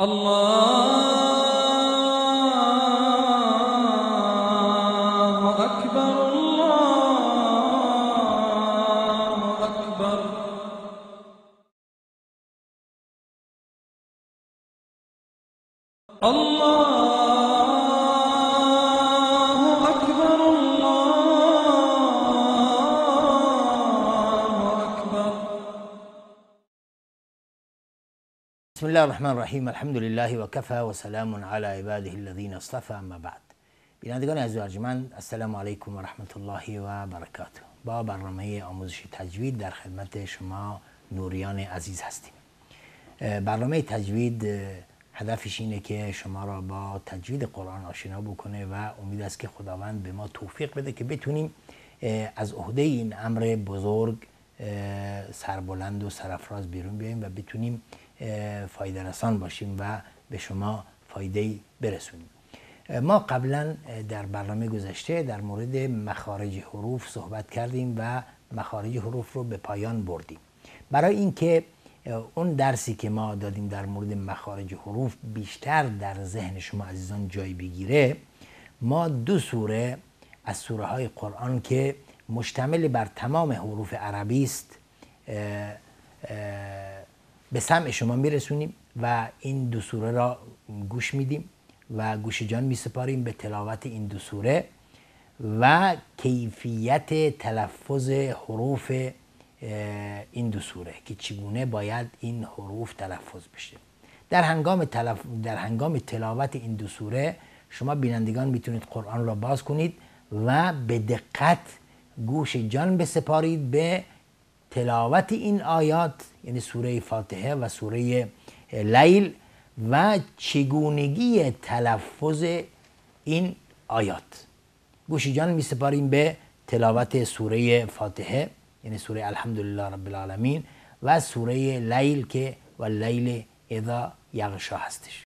الله بسم الله الرحمن الرحیم الحمد لله و کفا و سلام علی عباده الذین اصطفی اما بعد بینندگان از ارجمند السلام علیکم و رحمت الله و برکاته با برنامه آموزش تجوید در خدمت شما نوریان عزیز هستیم برنامه تجوید هدفش اینه که شما را با تجوید قرآن آشنا بکنه و امید است که خداوند به ما توفیق بده که بتونیم از عهده این امر بزرگ سربلند و سرفراز بیرون بیایم و بتونیم فایده رسان باشیم و به شما فایده برسونیم ما قبلا در برنامه گذشته در مورد مخارج حروف صحبت کردیم و مخارج حروف رو به پایان بردیم برای اینکه اون درسی که ما دادیم در مورد مخارج حروف بیشتر در ذهن شما عزیزان جای بگیره ما دو سوره از سوره های قرآن که مشتمل بر تمام حروف عربی است به سمع شما میرسونیم و این دو سوره را گوش میدیم و گوش جان میسپاریم به تلاوت این دو سوره و کیفیت تلفظ حروف این دو سوره که چگونه باید این حروف تلفظ بشه در هنگام, تلف... در هنگام تلاوت این دو سوره شما بینندگان میتونید قرآن را باز کنید و به دقت گوش جان بسپارید به تلاوت این آیات یعنی سوره فاتحه و سوره لیل و چگونگی تلفظ این آیات گوشی جان می سپاریم به تلاوت سوره فاتحه یعنی سوره الحمدلله رب العالمین و سوره لیل که و لیل اذا یغشا هستش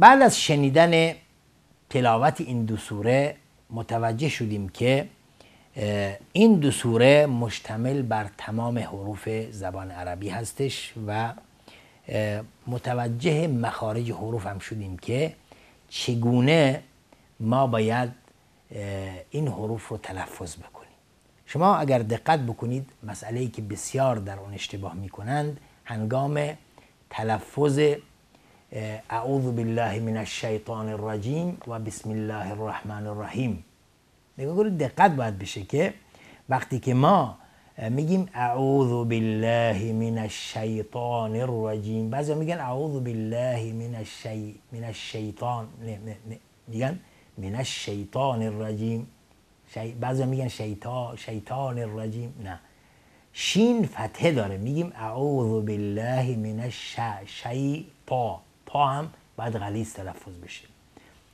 بعد از شنیدن تلاوت این دو سوره متوجه شدیم که این دو سوره مشتمل بر تمام حروف زبان عربی هستش و متوجه مخارج حروف هم شدیم که چگونه ما باید این حروف رو تلفظ بکنیم شما اگر دقت بکنید مسئله ای که بسیار در اون اشتباه میکنند هنگام تلفظ اعوذ بالله من الشیطان الرجیم و بسم الله الرحمن الرحیم نگاه دقت باید بشه که وقتی که ما میگیم اعوذ بالله من الشیطان الرجیم بعضی میگن اعوذ بالله من, الشی... من الشیطان میگن من الشیطان الرجیم شی... بعضی میگن شیطان شیطان الرجیم نه شین فتحه داره میگیم اعوذ بالله من الشیطان هم باید غلیز تلفظ بشه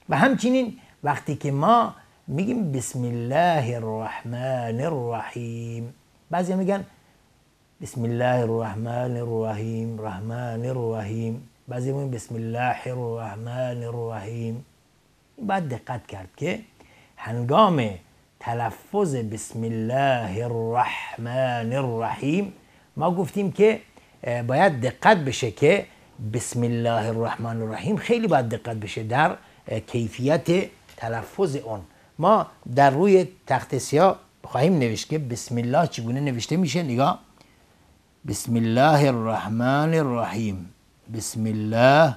و همچنین وقتی که ما میگیم بسم الله الرحمن الرحیم بعضی میگن بسم الله الرحمن الرحیم رحمن الرحیم بعضی میگن بسم الله الرحمن الرحیم بعد دقت کرد که هنگام تلفظ بسم الله الرحمن الرحیم ما گفتیم که باید دقت بشه که بسم الله الرحمن الرحیم خیلی باید دقت بشه در کیفیت تلفظ اون ما در روی تخت سیاه خواهیم نوشت که بسم الله چگونه نوشته میشه نگاه بسم الله الرحمن الرحیم بسم الله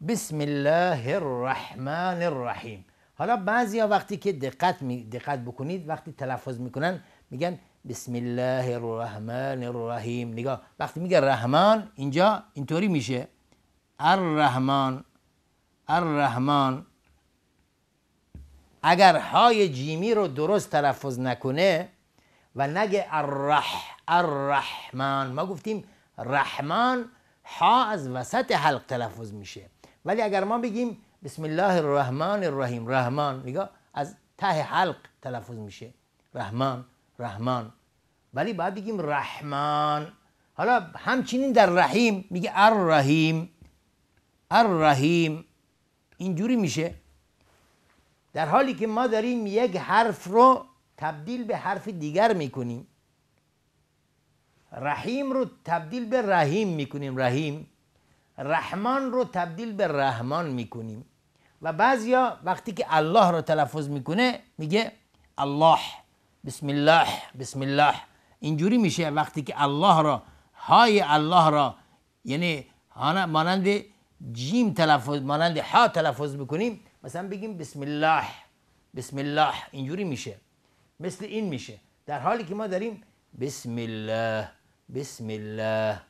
بسم الله الرحمن الرحیم حالا بعضی ها وقتی که دقت دقت بکنید وقتی تلفظ میکنن میگن بسم الله الرحمن الرحیم نگاه وقتی میگه رحمان اینجا اینطوری میشه الرحمن الرحمن اگر های جیمی رو درست تلفظ نکنه و نگه الرح الرحمن ما گفتیم رحمان ها از وسط حلق تلفظ میشه ولی اگر ما بگیم بسم الله الرحمن الرحیم رحمان نگاه از ته حلق تلفظ میشه رحمان رحمان ولی باید بگیم رحمان حالا همچنین در رحیم میگه الرحیم الرحیم اینجوری میشه در حالی که ما داریم یک حرف رو تبدیل به حرف دیگر میکنیم رحیم رو تبدیل به رحیم میکنیم رحیم رحمان رو تبدیل به رحمان میکنیم و بعضیا وقتی که الله رو تلفظ میکنه میگه الله بسم الله بسم الله اینجوری میشه وقتی که الله را های الله را یعنی مانند جیم تلفظ مانند ها تلفظ بکنیم مثلا بگیم بسم الله بسم الله اینجوری میشه مثل این میشه در حالی که ما داریم بسم الله بسم الله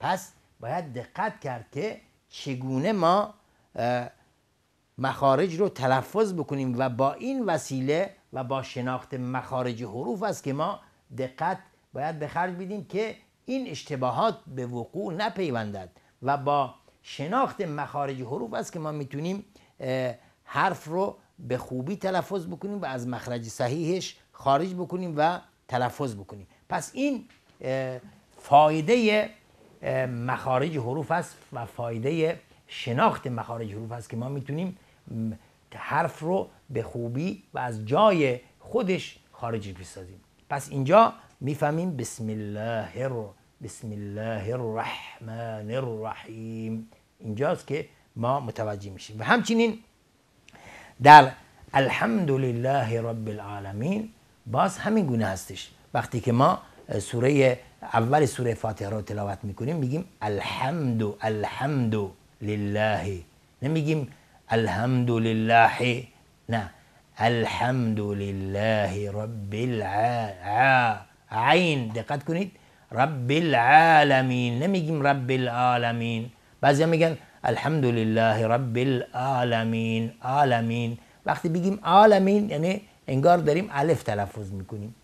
پس باید دقت کرد که چگونه ما مخارج رو تلفظ بکنیم و با این وسیله و با شناخت مخارج حروف است که ما دقت باید به خرج بدیم که این اشتباهات به وقوع نپیوندد و با شناخت مخارج حروف است که ما میتونیم حرف رو به خوبی تلفظ بکنیم و از مخرج صحیحش خارج بکنیم و تلفظ بکنیم پس این فایده مخارج حروف است و فایده شناخت مخارج حروف است که ما میتونیم حرف رو به خوبی و از جای خودش خارج بسازیم پس اینجا میفهمیم بسم الله بسم الله الرحمن الرحیم اینجاست که ما متوجه میشیم و همچنین در الحمد لله رب العالمین باز همین گونه هستش وقتی که ما سوره اول سوره فاتحه رو تلاوت میکنیم میگیم الحمد الحمد لله نمیگیم الحمد لله نه الحمد لله رب العالمين دقت کنید رب العالمین نمیگیم رب العالمین بعضی میگن الحمد لله رب العالمین عالمین وقتی بگیم عالمین یعنی انگار داریم الف تلفظ میکنیم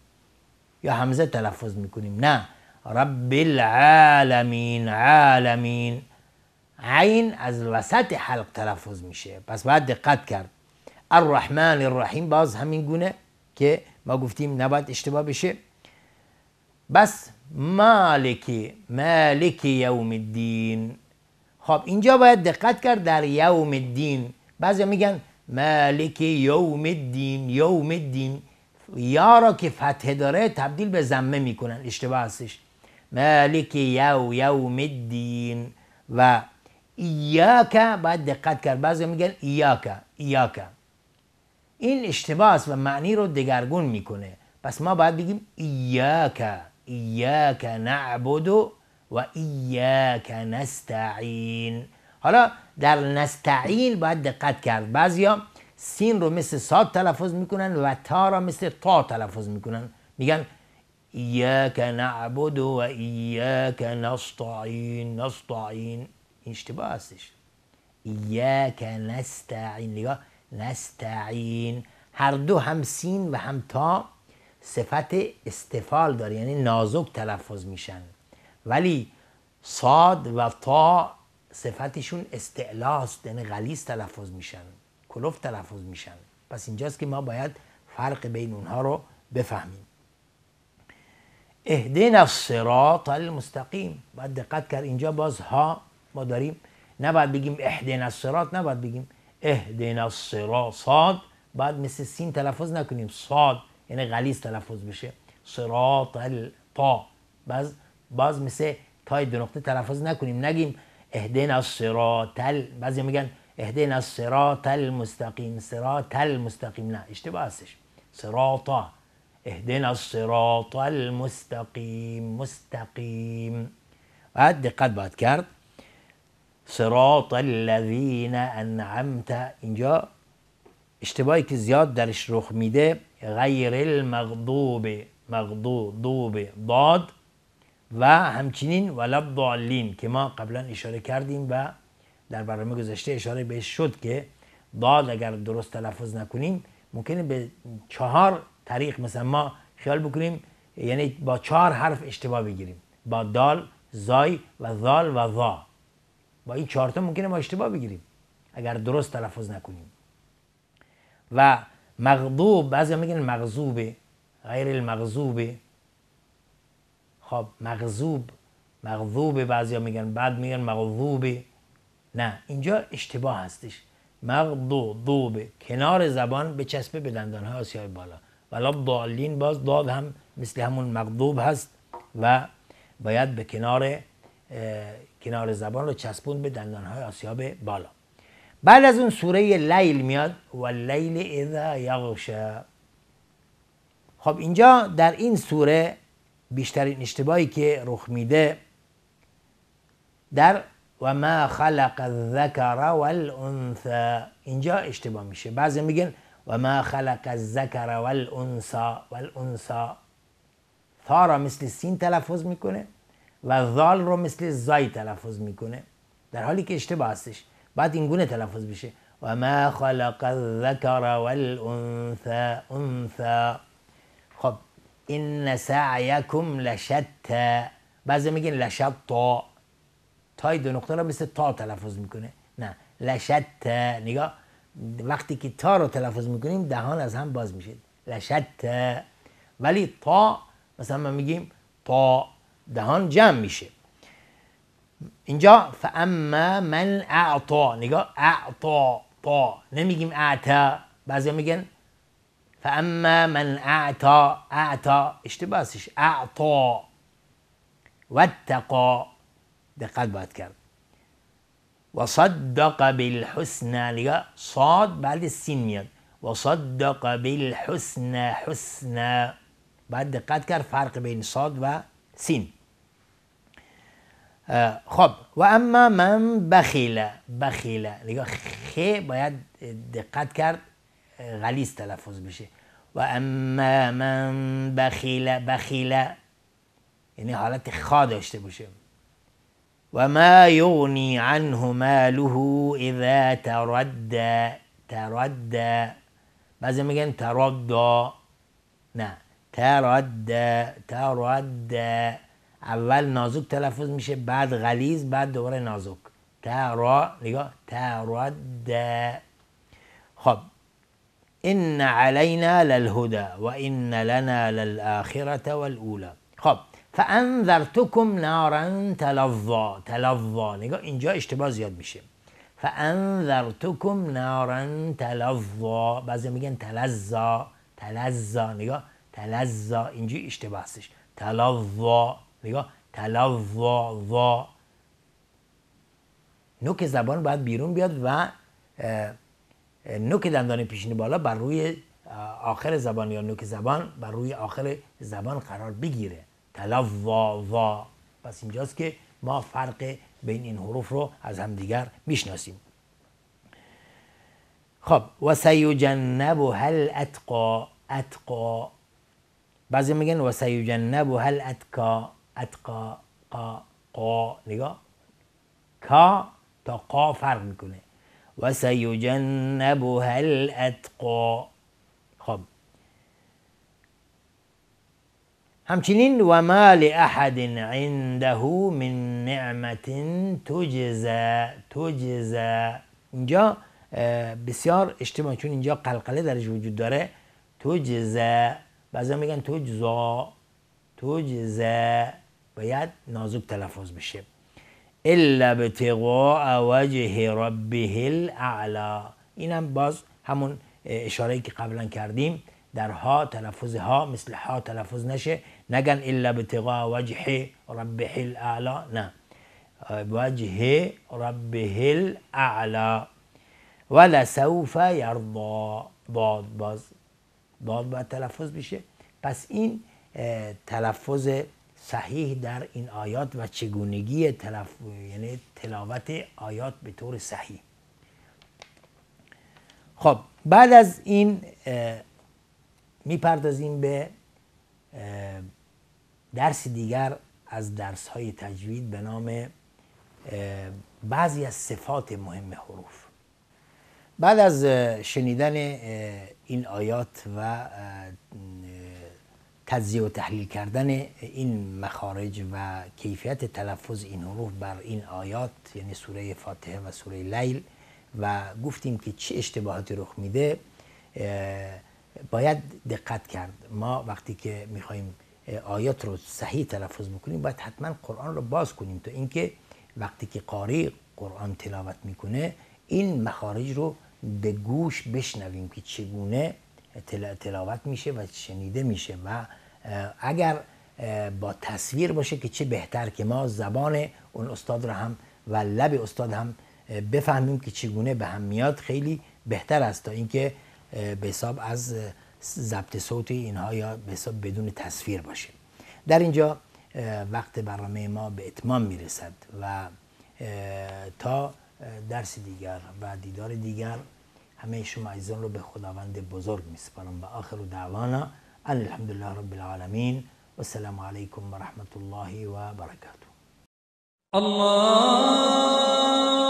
یا حمزه تلفظ میکنیم نه رب العالمین عالمین عین از وسط حلق تلفظ میشه پس باید دقت کرد الرحمن الرحیم باز همین گونه که ما گفتیم نباید اشتباه بشه بس مالکی مالک یوم الدین خب اینجا باید دقت کرد در یوم الدین بعضی میگن مالک یوم الدین یوم الدین یا را که فتح داره تبدیل به زمه میکنن اشتباه هستش مالک یو یوم الدین و ایاک باید دقت کرد بعضی میگن ایاک ایاک این اشتباس و معنی رو دگرگون میکنه پس ما باید بگیم ایاک ایاک نعبد و ایاک نستعین حالا در نستعین باید دقت کرد ها سین رو مثل ساد تلفظ میکنن و تا را مثل تا تلفظ میکنن میگن ایاک نعبد و که نستعین نستعین این اشتباه هستش نستعین نستعین هر دو هم سین و هم تا صفت استفال داره یعنی نازک تلفظ میشن ولی صاد و تا صفتشون استعلاست یعنی غلیظ تلفظ میشن کلوف تلفظ میشن پس اینجاست که ما باید فرق بین اونها رو بفهمیم اهدنا الصراط المستقیم باید دقت کرد اینجا باز ها ما داریم نباید بگیم اهدنا الصراط نباید بگیم اهدنا الصراط صاد بعد مثل سین تلفظ نکنیم صاد یعنی غلیز تلفظ بشه صراط الطا باز باز مثل تای دو نقطه تلفظ نکنیم نگیم اهدنا الصراط بعضی میگن اهدنا الصراط المستقیم صراط المستقیم نه اشتباه هستش صراطا اهدنا الصراط المستقیم مستقیم بعد دقت بعد کرد صراط الذین انعمت اینجا اشتباهی که زیاد درش رخ میده غیر المغضوب مغضوب ضاد و همچنین ولا ضالین که ما قبلا اشاره کردیم و در برنامه گذشته اشاره بهش شد که ضاد اگر درست تلفظ نکنیم ممکنه به چهار تاریخ مثلا ما خیال بکنیم یعنی با چهار حرف اشتباه بگیریم با دال زای و ذال و ذا با این چهار تا ممکنه ما اشتباه بگیریم اگر درست تلفظ نکنیم و مغضوب بعضی میگن مغضوبه غیر المغضوبه خب مغضوب مغضوب بعضی میگن بعد میگن مغضوبه نه اینجا اشتباه هستش مغضوب کنار زبان به چسبه به دندان های آسیای بالا ولا ضالین باز داد هم مثل همون مغضوب هست و باید به کنار کنار زبان رو چسبون به های آسیاب بالا بعد از اون سوره لیل میاد و لیل اذا یغشا خب اینجا در این سوره بیشترین اشتباهی که رخ میده در و ما خلق الذکر والانثی اینجا اشتباه میشه بعضی میگن و ما خلق الذکر والانسا والانسا تا را مثل سین تلفظ میکنه و ذال رو مثل زای تلفظ میکنه در حالی که اشتباه هستش بعد این گونه تلفظ بشه و ما خلق الذکر والانثا انثا خب ان سعیکم لشتا بعضی میگن لشتا تای دو نقطه را مثل تا تلفظ میکنه نه لشتا نگاه وقتی که تا رو تلفظ میکنیم دهان از هم باز میشه لشت ولی تا مثلا ما میگیم تا دهان جمع میشه اینجا فاما من اعطا نگاه اعطا تا نمیگیم اعطا بعضی میگن فاما من اعطا اعطا اشتباهش اعطا و دقت باید کرد وصدق بالحسنى لقى صاد بعد السين ميد وصدق بالحسنى حسنى بعد دقات كان فرق بين صاد وسين آه خب واما من بخل بخل لقى خ بعد دقات كار غليز تلفظ بشي واما من بخیل بخیل يعني حالت خا داشته باشه وما يغني عنه ماله اذا تردى تردى ما يقولون تردى نه نعم. تردى تردى اول نازوك تلفظ میشه بعد غليز بعد دوباره نازوك ترى نگاه تردى خب ان علينا للهدى وان لنا للاخره والاولى فانذرتکم نارا تلظا تلظا نگاه اینجا اشتباه زیاد میشه فانذرتکم نارا تلظا بعضی میگن تلظا تلظا نگاه تلظا اینجا اشتباه هستش تلظا نگاه تلظا نوک زبان باید بیرون بیاد و نوک دندان پیشین بالا بر روی آخر زبان یا نوک زبان بر روی آخر زبان قرار بگیره تلوا وا پس اینجاست که ما فرق بین این حروف رو از همدیگر میشناسیم خب و سیجنب هل اتقا اتقا بعضی میگن و سیجنب هل اتقا اتقا قا قا کا تا قا فرق میکنه و سیجنب هل اتقا خب همچنین و ما احد عنده من نعمت تجزا تجزا اینجا بسیار اشتباه چون اینجا قلقله درش وجود داره تجزا بعضا میگن تجزا تجزا باید نازک تلفظ بشه الا ابتغاء وجه ربه الاعلا اینم باز همون اشاره که قبلا کردیم در ها تلفظ ها مثل ها تلفظ نشه نگن الا بتقا وجه ربه الاعلا نه وجه ربه الاعلا سوف يرضى باد باز باد باید تلفظ بشه پس این تلفظ صحیح در این آیات و چگونگی تلف... یعنی تلاوت آیات به طور صحیح خب بعد از این میپردازیم به درس دیگر از درس های تجوید به نام بعضی از صفات مهم حروف بعد از شنیدن این آیات و تجزیه و تحلیل کردن این مخارج و کیفیت تلفظ این حروف بر این آیات یعنی سوره فاتحه و سوره لیل و گفتیم که چه اشتباهاتی رخ میده باید دقت کرد ما وقتی که میخواییم آیات رو صحیح تلفظ بکنیم باید حتما قرآن رو باز کنیم تا اینکه وقتی که قاری قرآن تلاوت میکنه این مخارج رو به گوش بشنویم که چگونه تلاوت میشه و شنیده میشه و اگر با تصویر باشه که چه بهتر که ما زبان اون استاد رو هم و لب استاد هم بفهمیم که چگونه به هم میاد خیلی بهتر است تا اینکه به حساب از ضبط صوتی اینها یا بدون تصویر باشه در اینجا وقت برنامه ما به اتمام میرسد و تا درس دیگر و دیدار دیگر همه شما عزیزان رو به خداوند بزرگ میسپارم و آخر دعوانا الحمدلله رب العالمین و السلام علیکم و رحمت الله و برکاته الله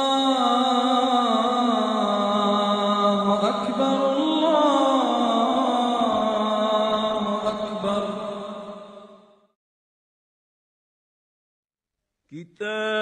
الكتاب